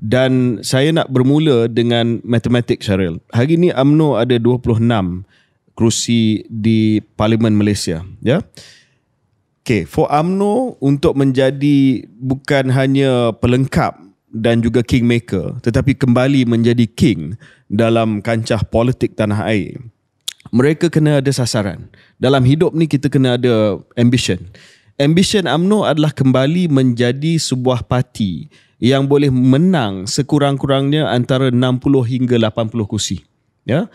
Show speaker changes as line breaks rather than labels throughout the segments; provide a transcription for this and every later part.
dan saya nak bermula dengan matematik Syaril. Hari ini AMNO ada 26 kerusi di Parlimen Malaysia, ya. Okay, for AMNO untuk menjadi bukan hanya pelengkap dan juga kingmaker tetapi kembali menjadi king dalam kancah politik tanah air. Mereka kena ada sasaran. Dalam hidup ni kita kena ada ambition. Ambition AMNO adalah kembali menjadi sebuah parti yang boleh menang sekurang-kurangnya antara 60 hingga 80 kursi. Ya.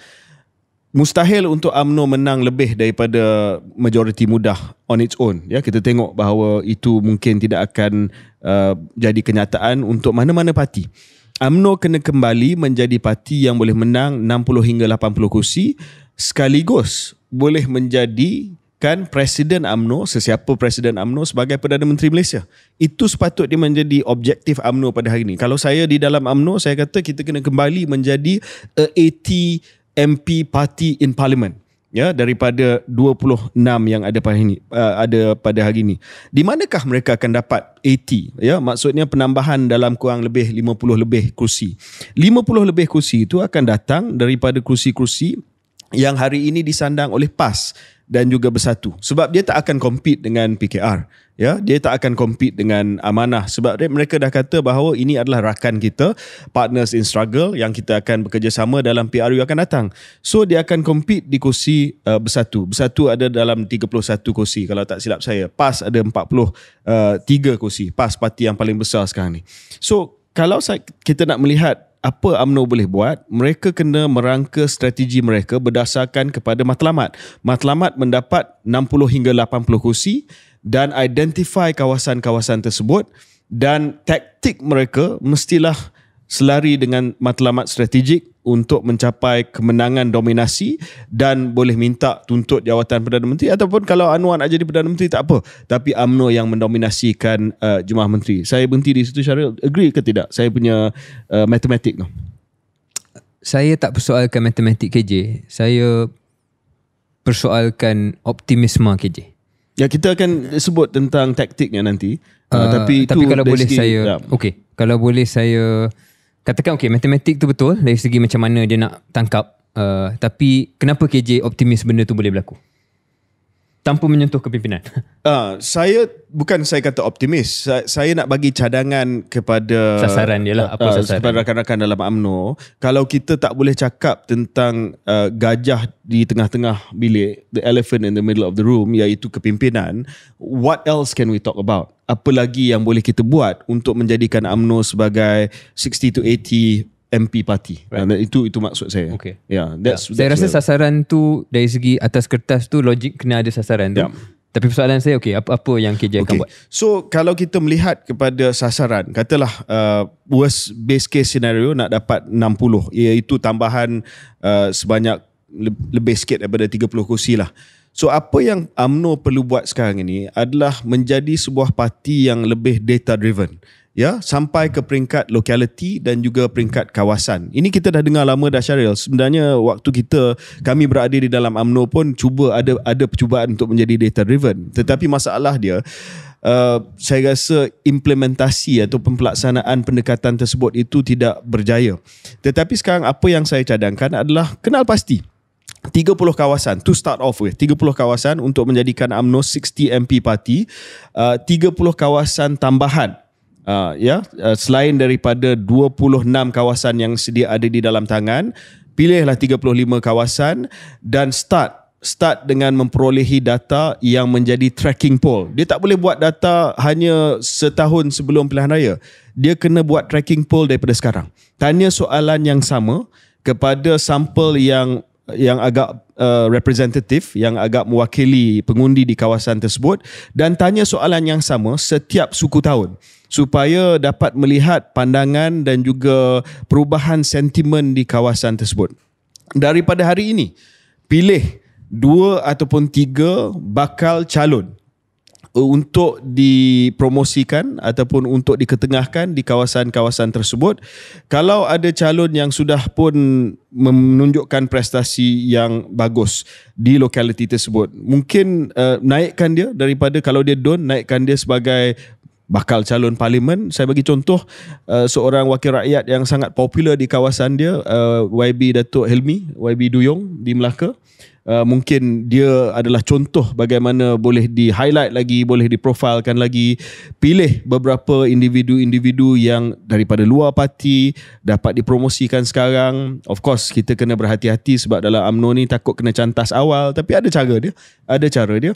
Mustahil untuk AMNO menang lebih daripada majoriti mudah on its own. Ya, kita tengok bahawa itu mungkin tidak akan uh, jadi kenyataan untuk mana-mana parti. AMNO kena kembali menjadi parti yang boleh menang 60 hingga 80 kursi sekaligus boleh menjadi menempatkan Presiden AMNO sesiapa Presiden AMNO sebagai Perdana Menteri Malaysia. Itu sepatutnya menjadi objektif AMNO pada hari ini. Kalau saya di dalam AMNO saya kata kita kena kembali menjadi a AT MP party in parliament ya daripada 26 yang ada pada hari ini uh, ada pada hari ini di manakah mereka akan dapat 80 ya maksudnya penambahan dalam kurang lebih 50 lebih kursi 50 lebih kursi itu akan datang daripada kursi-kursi yang hari ini disandang oleh PAS dan juga bersatu sebab dia tak akan compete dengan PKR ya dia tak akan compete dengan amanah sebab mereka dah kata bahawa ini adalah rakan kita partners in struggle yang kita akan bekerjasama dalam PRU akan datang so dia akan compete di kursi uh, bersatu bersatu ada dalam 31 kursi kalau tak silap saya PAS ada 43 uh, kursi PAS parti yang paling besar sekarang ni so kalau kita nak melihat apa UMNO boleh buat, mereka kena merangka strategi mereka berdasarkan kepada matlamat. Matlamat mendapat 60 hingga 80 kursi dan identify kawasan-kawasan tersebut dan taktik mereka mestilah selari dengan matlamat strategik untuk mencapai kemenangan dominasi dan boleh minta tuntut jawatan Perdana Menteri ataupun kalau Anwar nak jadi Perdana Menteri tak apa tapi UMNO yang mendominasikan uh, Jumlah Menteri saya berhenti di situ Syaril agree ke tidak saya punya uh, matematik tu saya tak persoalkan matematik KJ saya persoalkan optimisme KJ ya kita akan sebut tentang taktiknya nanti uh, uh, tapi, tapi kalau boleh saya ya. okey kalau boleh saya katakan okay matematik tu betul dari segi macam mana dia nak tangkap uh, tapi kenapa KJ optimis benda tu boleh berlaku tanpa menyentuh kepimpinan. Uh, saya bukan saya kata optimis. Saya, saya nak bagi cadangan kepada sasaran dia lah. Ah, apa uh, sasaran? Kepada rakan-rakan dalam AMNO. Kalau kita tak boleh cakap tentang uh, gajah di tengah-tengah bilik, the elephant in the middle of the room, iaitu kepimpinan, what else can we talk about? Apa lagi yang boleh kita buat untuk menjadikan AMNO sebagai 60 to 80 MP party. Right. Uh, itu itu maksud saya. Okay. Yeah, that's, yeah. That's saya rasa sasaran tu dari segi atas kertas tu logik kena ada sasaran tu. Yeah. Tapi persoalan saya okay, apa apa yang KJ okay. akan buat. So kalau kita melihat kepada sasaran katalah uh, worst base case scenario nak dapat 60 iaitu tambahan uh, sebanyak lebih sikit daripada 30 kursi lah. So apa yang UMNO perlu buat sekarang ini adalah menjadi sebuah parti yang lebih data driven ya sampai ke peringkat locality dan juga peringkat kawasan. Ini kita dah dengar lama dah Syaril. Sebenarnya waktu kita kami berada di dalam AMNO pun cuba ada ada percubaan untuk menjadi data driven. Tetapi masalah dia Uh, saya rasa implementasi atau pelaksanaan pendekatan tersebut itu tidak berjaya. Tetapi sekarang apa yang saya cadangkan adalah kenal pasti 30 kawasan to start off with 30 kawasan untuk menjadikan AMNO 60 MP parti uh, 30 kawasan tambahan Uh, ya, yeah. uh, selain daripada 26 kawasan yang sedia ada di dalam tangan, pilihlah 35 kawasan dan start start dengan memperolehi data yang menjadi tracking poll. Dia tak boleh buat data hanya setahun sebelum pilihan raya. Dia kena buat tracking poll daripada sekarang. Tanya soalan yang sama kepada sampel yang yang agak Uh, representative yang agak mewakili pengundi di kawasan tersebut dan tanya soalan yang sama setiap suku tahun supaya dapat melihat pandangan dan juga perubahan sentimen di kawasan tersebut. Daripada hari ini, pilih dua ataupun tiga bakal calon Eh, untuk dipromosikan ataupun untuk diketengahkan di kawasan-kawasan tersebut. Kalau ada calon yang sudah pun menunjukkan prestasi yang bagus di lokaliti tersebut, mungkin uh, naikkan dia daripada kalau dia don naikkan dia sebagai bakal calon parlimen saya bagi contoh uh, seorang wakil rakyat yang sangat popular di kawasan dia uh, YB Datuk Helmi YB Duyong di Melaka uh, Uh, mungkin dia adalah contoh bagaimana boleh di highlight lagi boleh diprofilkan lagi pilih beberapa individu-individu yang daripada luar parti dapat dipromosikan sekarang of course kita kena berhati-hati sebab dalam UMNO ni takut kena cantas awal tapi ada cara dia ada cara dia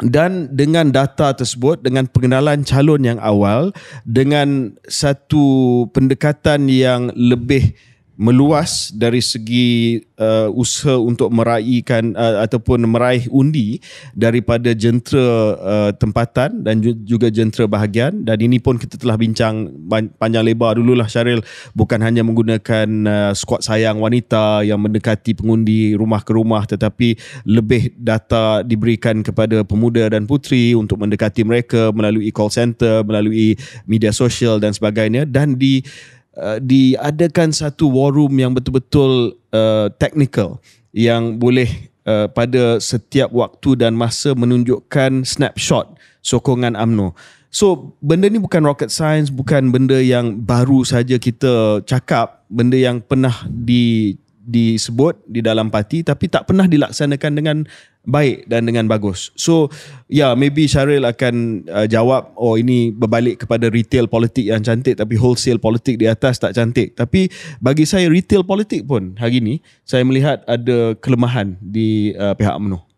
dan dengan data tersebut dengan pengenalan calon yang awal dengan satu pendekatan yang lebih meluas dari segi uh, usaha untuk meraihkan uh, ataupun meraih undi daripada jentera uh, tempatan dan juga jentera bahagian dan ini pun kita telah bincang panjang lebar dululah Syaril bukan hanya menggunakan uh, skuad sayang wanita yang mendekati pengundi rumah ke rumah tetapi lebih data diberikan kepada pemuda dan putri untuk mendekati mereka melalui call center melalui media sosial dan sebagainya dan di Uh, diadakan satu war room yang betul-betul uh, technical yang boleh uh, pada setiap waktu dan masa menunjukkan snapshot sokongan AMNO. So benda ni bukan rocket science, bukan benda yang baru saja kita cakap, benda yang pernah di disebut di dalam parti tapi tak pernah dilaksanakan dengan baik dan dengan bagus. So, yeah, maybe Syaril akan uh, jawab oh ini berbalik kepada retail politik yang cantik tapi wholesale politik di atas tak cantik. Tapi bagi saya retail politik pun hari ini saya melihat ada kelemahan di uh, pihak UMNO.